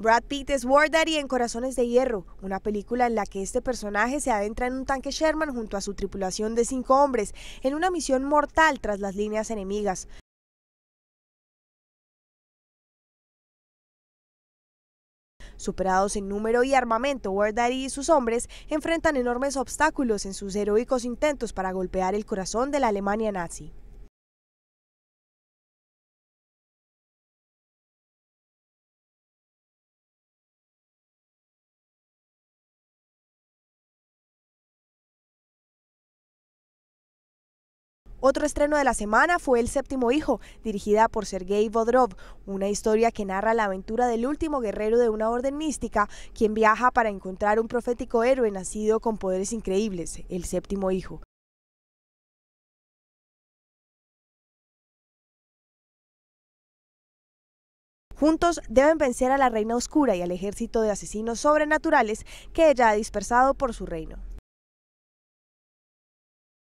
Brad Pitt es War Daddy en Corazones de Hierro, una película en la que este personaje se adentra en un tanque Sherman junto a su tripulación de cinco hombres en una misión mortal tras las líneas enemigas. Superados en número y armamento, War Daddy y sus hombres enfrentan enormes obstáculos en sus heroicos intentos para golpear el corazón de la Alemania nazi. Otro estreno de la semana fue El séptimo hijo, dirigida por Sergei Bodrov, una historia que narra la aventura del último guerrero de una orden mística, quien viaja para encontrar un profético héroe nacido con poderes increíbles, el séptimo hijo. Juntos deben vencer a la Reina Oscura y al ejército de asesinos sobrenaturales que ella ha dispersado por su reino.